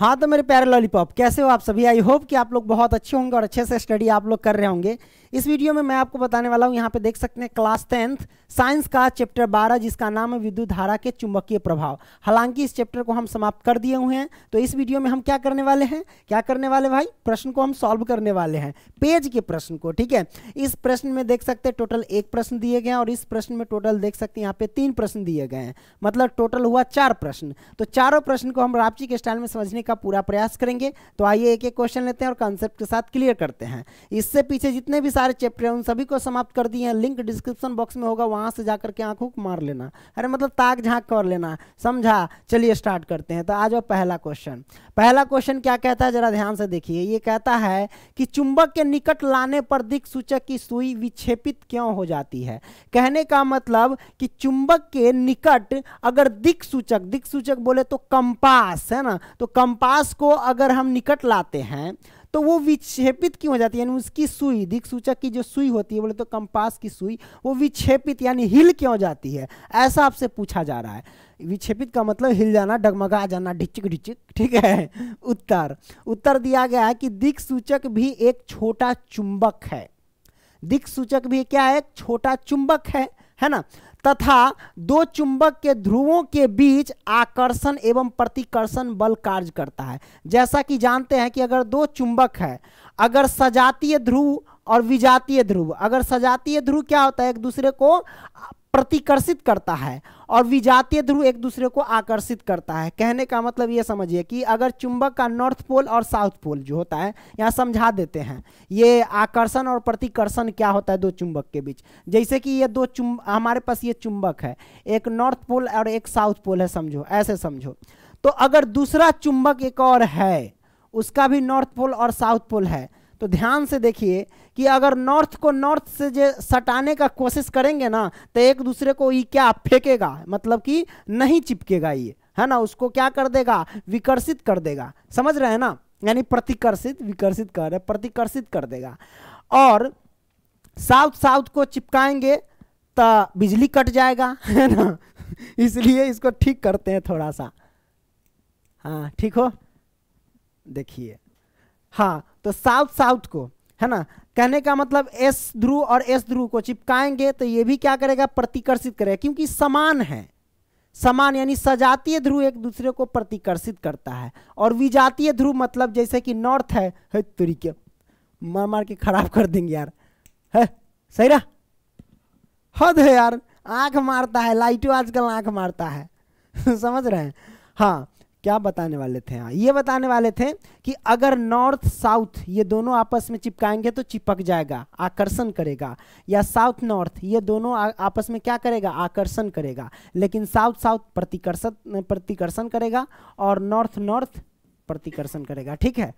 हाँ तो मेरे प्यारे लॉलीपॉप कैसे हो आप सभी आई होप कि आप लोग बहुत अच्छे होंगे और अच्छे से स्टडी आप लोग कर रहे होंगे इस वीडियो में मैं आपको बताने वाला हूँ यहाँ पे देख सकते हैं क्लास टेंथ साइंस का चैप्टर बारह जिसका नाम है विद्युत धारा के चुंबकीय प्रभाव हालांकि इस चैप्टर को हम समाप्त कर दिए हुए हैं तो इस वीडियो में हम क्या करने वाले हैं क्या करने वाले भाई प्रश्न को हम सॉल्व करने वाले हैं पेज के प्रश्न को ठीक है इस प्रश्न में देख सकते हैं टोटल एक प्रश्न दिए गए हैं और इस प्रश्न में टोटल देख सकते हैं यहाँ पे तीन प्रश्न दिए गए हैं मतलब टोटल हुआ चार प्रश्न तो चारों प्रश्न को हम रापची के स्टाइल में समझने का पूरा प्रयास करेंगे तो आइए एक एक क्वेश्चन लेते हैं और कॉन्सेप्ट के साथ क्लियर करते हैं इससे पीछे जितने भी सारे चैप्टर हैं उन सभी को समाप्त कर दिए हैं लिंक डिस्क्रिप्शन बॉक्स में होगा वहाँ से जाकर के आंखों को मार लेना अरे मतलब ताक झाँक कर लेना समझा चलिए स्टार्ट करते हैं तो आज वो पहला क्वेश्चन पहला क्वेश्चन क्या कहता है जरा ध्यान से देखिए ये कहता है कि चुंबक के निकट लाने पर दिख सूचक की सुई विक्षेपित क्यों हो जाती है कहने का मतलब कि चुंबक के निकट अगर दिक सूचक दिक सूचक बोले तो कंपास है ना तो कंपास कंपास को अगर हम निकट लाते हैं तो वो विक्षेपित क्यों हो जाती है यानी उसकी सुई दिख सूचक की जो सुई होती है बोले तो कंपास की सुई वो विक्षेपित यानी हिल क्यों जाती है ऐसा आपसे पूछा जा रहा है विक्षेपित का मतलब हिल जाना डगमगा जाना ढिचक ढिचक ठीक है उत्तर उत्तर दिया गया है कि दिख सूचक भी एक छोटा चुंबक है दिख सूचक भी क्या है छोटा चुंबक है है ना तथा दो चुंबक के ध्रुवों के बीच आकर्षण एवं प्रतिकर्षण बल कार्य करता है जैसा कि जानते हैं कि अगर दो चुंबक है अगर सजातीय ध्रुव और विजातीय ध्रुव अगर सजातीय ध्रुव क्या होता है एक दूसरे को प्रतिकर्षित करता है और विजातीय ध्रुव एक दूसरे को आकर्षित करता है कहने का मतलब ये समझिए कि अगर चुंबक का नॉर्थ पोल और साउथ पोल जो होता है यहाँ समझा देते हैं ये आकर्षण और प्रतिकर्षण क्या होता है दो चुंबक के बीच जैसे कि ये दो चुंब हमारे पास ये चुंबक है एक नॉर्थ पोल और एक साउथ पोल है समझो ऐसे समझो तो अगर दूसरा चुंबक एक और है उसका भी नॉर्थ पोल और साउथ पोल है तो ध्यान से देखिए कि अगर नॉर्थ को नॉर्थ से जो सटाने का कोशिश करेंगे ना तो एक दूसरे को ये क्या फेंकेगा मतलब कि नहीं चिपकेगा ये है ना उसको क्या कर देगा विकर्षित कर देगा समझ रहे हैं ना यानी प्रतिकर्षित विकर्षित कर रहे प्रतिकर्षित कर देगा और साउथ साउथ को चिपकाएंगे तो बिजली कट जाएगा है ना इसलिए इसको ठीक करते हैं थोड़ा सा हाँ ठीक हो देखिए हाँ तो साउथ साउथ को है ना कहने का मतलब एस ध्रुव और एस ध्रुव को चिपकाएंगे तो ये भी क्या करेगा प्रतिकर्षित करेगा क्योंकि समान है समान यानी सजातीय ध्रुव एक दूसरे को प्रतिकर्षित करता है और विजातीय ध्रुव मतलब जैसे कि नॉर्थ है है तुरी मार मार के खराब कर देंगे यार है सही रहा हद है यार आंख मारता है लाइटो आजकल आंख मारता है समझ रहे हैं हाँ क्या बताने वाले थे हाँ ये बताने वाले थे कि अगर नॉर्थ साउथ ये दोनों आपस में चिपकाएंगे तो चिपक जाएगा आकर्षण करेगा या साउथ नॉर्थ ये दोनों आ, आपस में क्या करेगा आकर्षण करेगा लेकिन साउथ साउथ प्रतिकर्षण प्रतिकर्षण करेगा और नॉर्थ नॉर्थ प्रतिकर्षण करेगा ठीक है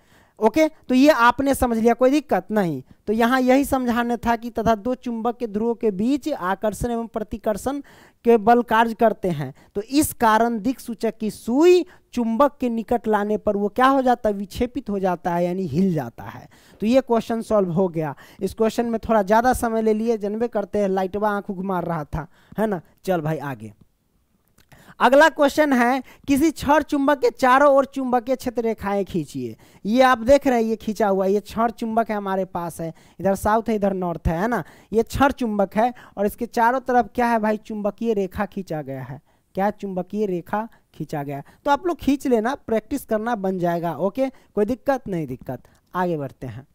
ओके तो ये आपने समझ लिया कोई दिक्कत नहीं तो यहाँ यही समझाने था कि तथा दो चुंबक के ध्रुवों के बीच आकर्षण एवं प्रतिकर्षण के बल कार्य करते हैं तो इस कारण दिक्सूचक की सुई चुंबक के निकट लाने पर वो क्या हो जाता है विक्षेपित हो जाता है यानी हिल जाता है तो ये क्वेश्चन सॉल्व हो गया इस क्वेश्चन में थोड़ा ज़्यादा समय ले लिए जनबे करते हैं लाइटवा आँख घुमा रहा था है ना चल भाई आगे अगला क्वेश्चन है किसी क्षण चुंबक के चारों ओर चुंबकीय क्षेत्र रेखाएं खींचिए ये आप देख रहे हैं ये खींचा हुआ ये क्षण चुंबक है हमारे पास है इधर साउथ है इधर नॉर्थ है ना ये क्षण चुंबक है और इसके चारों तरफ क्या है भाई चुंबकीय रेखा खींचा गया है क्या चुंबकीय रेखा खींचा गया तो आप लोग खींच लेना प्रैक्टिस करना बन जाएगा ओके कोई दिक्कत नहीं दिक्कत आगे बढ़ते हैं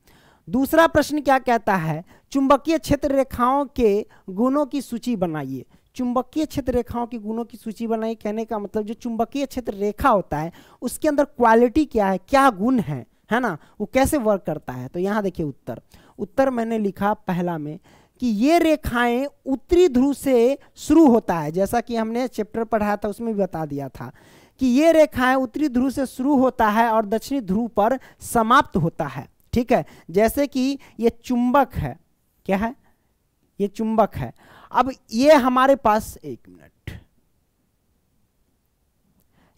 दूसरा प्रश्न क्या कहता है चुंबकीय क्षेत्र रेखाओं के गुणों की सूची बनाइए चुंबकीय क्षेत्र रेखाओं के गुणों की सूची बनाई कहने का मतलब जो चुंबकीय क्षेत्र रेखा होता है उसके अंदर क्वालिटी क्या है क्या गुण है है ना वो कैसे वर्क करता है तो यहाँ देखिए उत्तर उत्तर मैंने लिखा पहला में कि ये रेखाएं उत्तरी ध्रुव से शुरू होता है जैसा कि हमने चैप्टर पढ़ाया था उसमें भी बता दिया था कि ये रेखाएं उत्तरी ध्रुव से शुरू होता है और दक्षिणी ध्रुव पर समाप्त होता है ठीक है जैसे कि ये चुंबक है क्या है ये चुंबक है अब ये हमारे पास एक मिनट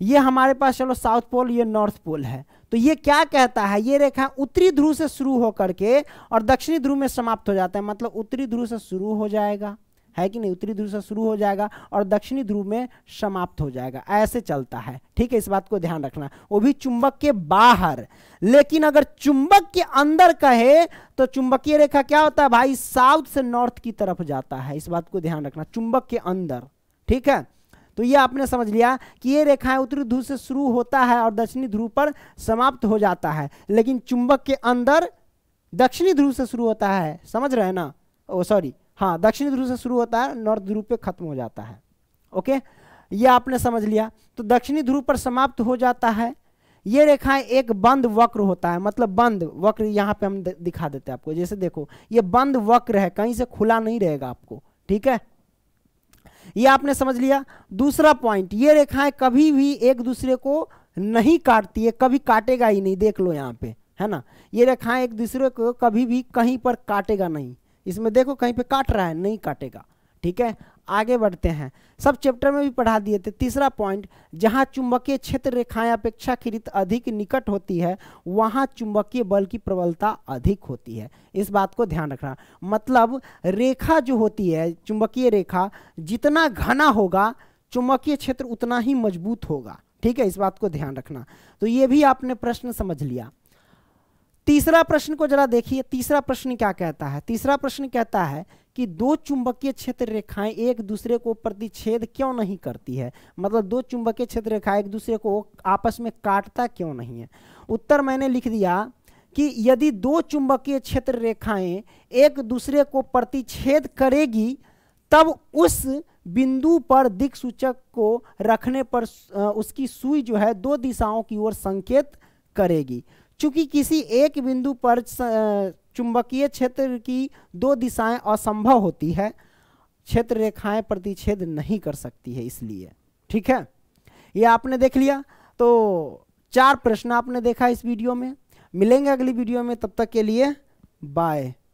ये हमारे पास चलो साउथ पोल ये नॉर्थ पोल है तो ये क्या कहता है ये रेखा उत्तरी ध्रुव से शुरू होकर के और दक्षिणी ध्रुव में समाप्त हो जाता है मतलब उत्तरी ध्रुव से शुरू हो जाएगा है कि नहीं उत्तरी ध्रुव से शुरू हो जाएगा और दक्षिणी ध्रुव में समाप्त हो जाएगा ऐसे चलता है ठीक है इस बात को ध्यान रखना वो भी चुंबक के बाहर लेकिन अगर चुंबक के अंदर कहे तो चुंबकीय रेखा क्या होता है भाई साउथ से नॉर्थ की तरफ जाता है इस बात को ध्यान रखना चुंबक के अंदर ठीक है तो ये आपने समझ लिया कि ये रेखाएं उत्तरी ध्रुव से शुरू होता है और दक्षिणी ध्रुव पर समाप्त हो जाता है लेकिन चुंबक के अंदर दक्षिणी ध्रुव से शुरू होता है समझ रहे हैं ना ओ सॉरी हाँ दक्षिणी ध्रुव से शुरू होता है नॉर्थ ध्रुव पे खत्म हो जाता है ओके ये आपने समझ लिया तो दक्षिणी ध्रुव पर समाप्त हो जाता है ये रेखाएं एक बंद वक्र होता है मतलब बंद वक्र यहाँ पे हम दिखा देते हैं आपको जैसे देखो ये बंद वक्र है कहीं से खुला नहीं रहेगा आपको ठीक है ये आपने समझ लिया दूसरा पॉइंट ये रेखाएं कभी भी एक दूसरे को नहीं काटती है कभी काटेगा ही नहीं देख लो यहाँ पे है ना ये रेखाएं एक दूसरे को कभी भी कहीं पर काटेगा नहीं इसमें देखो कहीं पे काट रहा है नहीं काटेगा ठीक है आगे बढ़ते हैं सब चैप्टर में भी पढ़ा दिए थे तीसरा पॉइंट जहां चुंबकीय क्षेत्र रेखाएं अपेक्षाकृत अधिक निकट होती है वहां चुंबकीय बल की प्रबलता अधिक होती है इस बात को ध्यान रखना मतलब रेखा जो होती है चुंबकीय रेखा जितना घना होगा चुंबकीय क्षेत्र उतना ही मजबूत होगा ठीक है इस बात को ध्यान रखना तो ये भी आपने प्रश्न समझ लिया तीसरा प्रश्न को जरा देखिए तीसरा प्रश्न क्या कहता है तीसरा प्रश्न कहता है कि दो चुंबकीय क्षेत्र रेखाएं एक दूसरे को प्रतिच्छेद क्यों नहीं करती है मतलब दो चुंबकीय क्षेत्र रेखाएं एक दूसरे को आपस में काटता क्यों नहीं है उत्तर मैंने लिख दिया कि यदि दो चुंबकीय क्षेत्र रेखाएं एक दूसरे को प्रतिच्छेद करेगी तब उस बिंदु पर दिक्सूचक सूचक को रखने पर उसकी सुई जो है दो दिशाओं की ओर संकेत करेगी चूंकि किसी एक बिंदु पर चुंबकीय क्षेत्र की दो दिशाएं असंभव होती है क्षेत्र रेखाएं प्रतिच्छेद नहीं कर सकती है इसलिए ठीक है ये आपने देख लिया तो चार प्रश्न आपने देखा इस वीडियो में मिलेंगे अगली वीडियो में तब तक के लिए बाय